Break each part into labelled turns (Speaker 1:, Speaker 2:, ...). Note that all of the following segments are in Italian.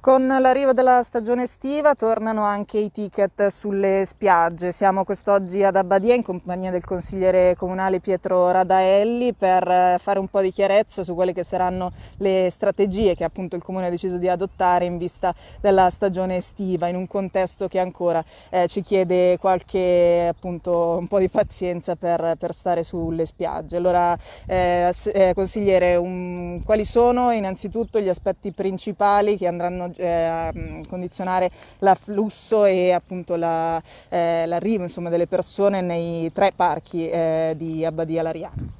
Speaker 1: Con l'arrivo della stagione estiva tornano anche i ticket sulle spiagge. Siamo quest'oggi ad Abbadia in compagnia del consigliere comunale Pietro Radaelli per eh, fare un po' di chiarezza su quelle che saranno le strategie che appunto il comune ha deciso di adottare in vista della stagione estiva in un contesto che ancora eh, ci chiede qualche appunto un po' di pazienza per, per stare sulle spiagge. Allora eh, eh consigliere, un, quali sono innanzitutto gli aspetti principali che andranno eh, ehm, condizionare l'afflusso e appunto la, eh, l'arrivo insomma, delle persone nei tre parchi eh, di Abbadia Lariano.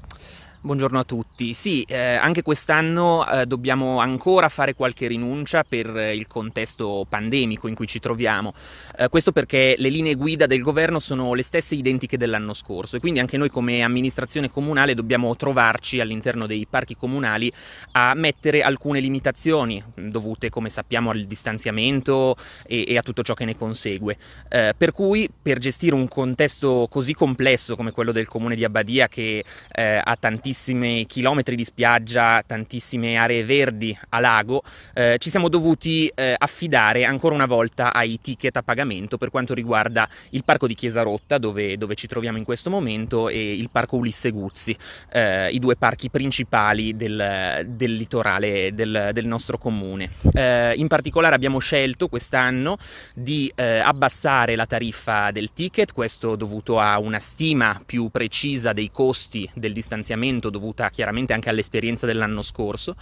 Speaker 2: Buongiorno a tutti. Sì, eh, anche quest'anno eh, dobbiamo ancora fare qualche rinuncia per eh, il contesto pandemico in cui ci troviamo. Eh, questo perché le linee guida del governo sono le stesse identiche dell'anno scorso e quindi anche noi come amministrazione comunale dobbiamo trovarci all'interno dei parchi comunali a mettere alcune limitazioni mm, dovute, come sappiamo, al distanziamento e, e a tutto ciò che ne consegue. Eh, per cui per gestire un contesto così complesso come quello del comune di Abbadia che ha tantissimi tantissimi chilometri di spiaggia, tantissime aree verdi a lago, eh, ci siamo dovuti eh, affidare ancora una volta ai ticket a pagamento per quanto riguarda il parco di Chiesa Rotta, dove, dove ci troviamo in questo momento, e il parco Ulisse Guzzi, eh, i due parchi principali del, del litorale del, del, nostro comune. Eh, in particolare abbiamo scelto quest'anno di eh, abbassare la tariffa del ticket, questo dovuto a una stima più precisa dei costi del distanziamento aumento dovuta chiaramente anche all'esperienza dell'anno scorso,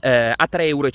Speaker 2: eh, a 3,50 euro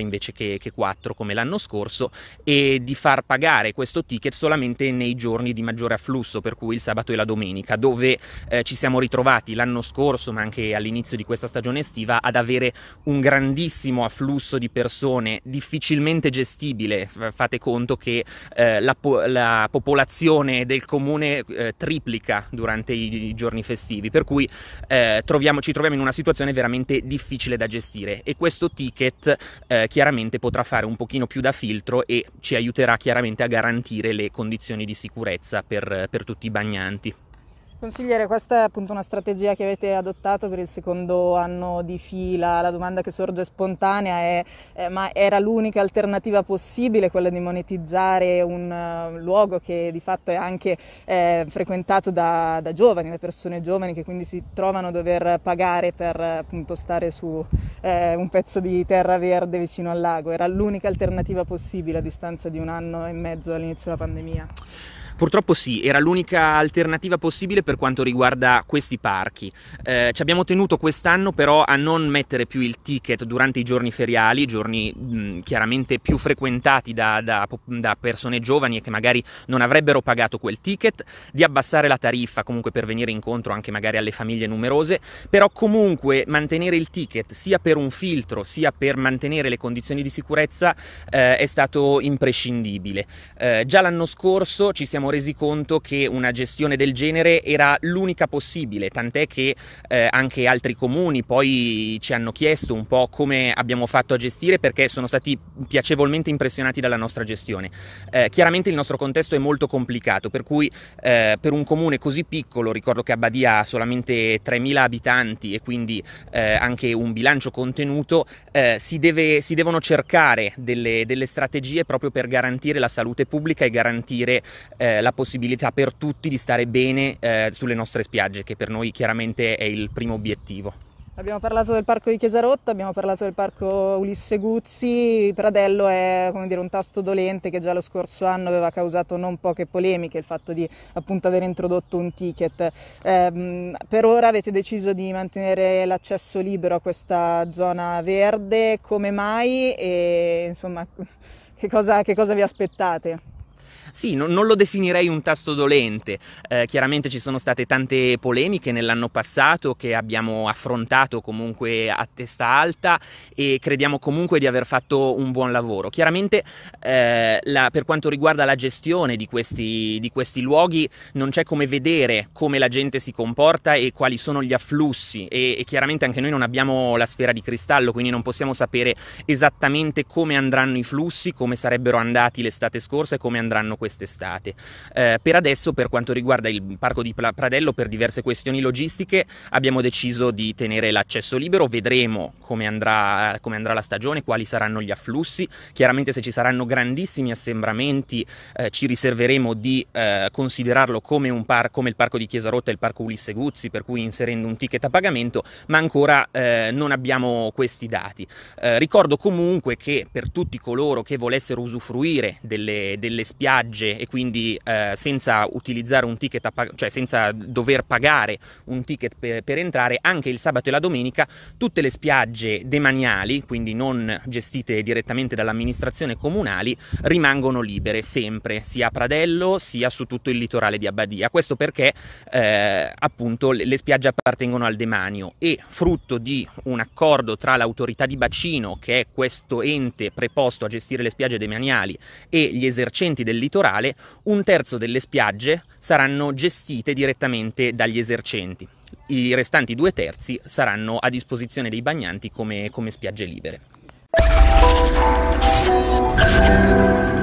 Speaker 2: invece che, che 4 come l'anno scorso e di far pagare questo ticket solamente nei giorni di maggiore afflusso, per cui il sabato e la domenica, dove eh, ci siamo ritrovati l'anno scorso, ma anche all'inizio di questa stagione estiva, ad avere un grandissimo afflusso di persone difficilmente gestibile. Fate conto che eh, la, po- la, popolazione del comune eh, triplica durante i, i, giorni festivi, per cui eh, troviamo, ci troviamo in una situazione veramente difficile da gestire e questo ticket eh, chiaramente potrà fare un pochino più da filtro e ci aiuterà chiaramente a garantire le condizioni di sicurezza per, per tutti i bagnanti.
Speaker 1: Consigliere, questa è appunto una strategia che avete adottato per il secondo anno di fila. La domanda che sorge spontanea è: eh, ma era l'unica alternativa possibile quella di monetizzare un uh, luogo che di fatto è anche eh, frequentato da, da, giovani, da persone giovani che quindi si trovano a dover pagare per appunto stare su eh, un pezzo di terra verde vicino al lago? Era l'unica alternativa possibile a distanza di un anno e mezzo dall'inizio della pandemia?
Speaker 2: Purtroppo sì, era l'unica alternativa possibile per quanto riguarda questi parchi. Eh, ci abbiamo tenuto quest'anno però a non mettere più il ticket durante i giorni feriali, giorni mh, mm, chiaramente più frequentati da, da, da, persone giovani e che magari non avrebbero pagato quel ticket, di abbassare la tariffa comunque per venire incontro anche magari alle famiglie numerose, però comunque mantenere il ticket sia per un filtro sia per mantenere le condizioni di sicurezza eh, è stato imprescindibile. Eh, già l'anno scorso ci siamo resi conto che una gestione del genere era l'unica possibile, tant'è che eh, anche altri comuni poi ci hanno chiesto un po' come abbiamo fatto a gestire perché sono stati piacevolmente impressionati dalla nostra gestione. Eh, chiaramente il nostro contesto è molto complicato, per cui eh, per un comune così piccolo, ricordo che Abbadia ha solamente 3.000 abitanti e quindi eh, anche un bilancio contenuto, eh, si, deve, si, devono cercare delle, delle, strategie proprio per garantire la salute pubblica e garantire eh, la possibilità per tutti di stare bene eh, sulle nostre spiagge, che per noi chiaramente è il primo obiettivo.
Speaker 1: Abbiamo parlato del parco di Chiesarotta, abbiamo parlato del parco Ulisse Guzzi, Pradello è dire, un tasto dolente che già lo scorso anno aveva causato non poche polemiche, il fatto di appunto, aver introdotto un ticket. Eh, per ora avete deciso di mantenere l'accesso libero a questa zona verde, come mai e insomma che cosa, che cosa vi aspettate?
Speaker 2: Sì, no, non lo definirei un tasto dolente. Eh, chiaramente ci sono state tante polemiche nell'anno passato che abbiamo affrontato comunque a testa alta e crediamo comunque di aver fatto un buon lavoro. Chiaramente eh, la, per quanto riguarda la gestione di questi, di questi luoghi non c'è come vedere come la gente si comporta e quali sono gli afflussi e, e chiaramente anche noi non abbiamo la sfera di cristallo, quindi non possiamo sapere esattamente come andranno i flussi, come sarebbero andati l'estate scorsa e come andranno quest'estate. Eh, per adesso, per quanto riguarda il parco di Pradello, per diverse questioni logistiche abbiamo deciso di tenere l'accesso libero, vedremo come andrà, come andrà la stagione, quali saranno gli afflussi, chiaramente se ci saranno grandissimi assembramenti eh, ci riserveremo di eh, considerarlo come, par- come, il parco di Chiesa Rotta e il parco Ulisse Guzzi, per cui inserendo un ticket a pagamento, ma ancora eh, non abbiamo questi dati. Eh, ricordo comunque che per tutti coloro che volessero usufruire delle, delle spiagge, spiagge e quindi eh, senza utilizzare un ticket, a pag- cioè senza dover pagare un ticket per, per entrare, anche il sabato e la domenica tutte le spiagge demaniali, quindi non gestite direttamente dall'amministrazione comunali, rimangono libere sempre, sia a Pradello sia su tutto il litorale di Abbadia. Questo perché eh, appunto le spiagge appartengono al demanio e frutto di un accordo tra l'autorità di bacino, che è questo ente preposto a gestire le spiagge demaniali, e gli esercenti del litorale, litorale, un terzo delle spiagge saranno gestite direttamente dagli esercenti. I restanti due terzi saranno a disposizione dei bagnanti come, come spiagge libere.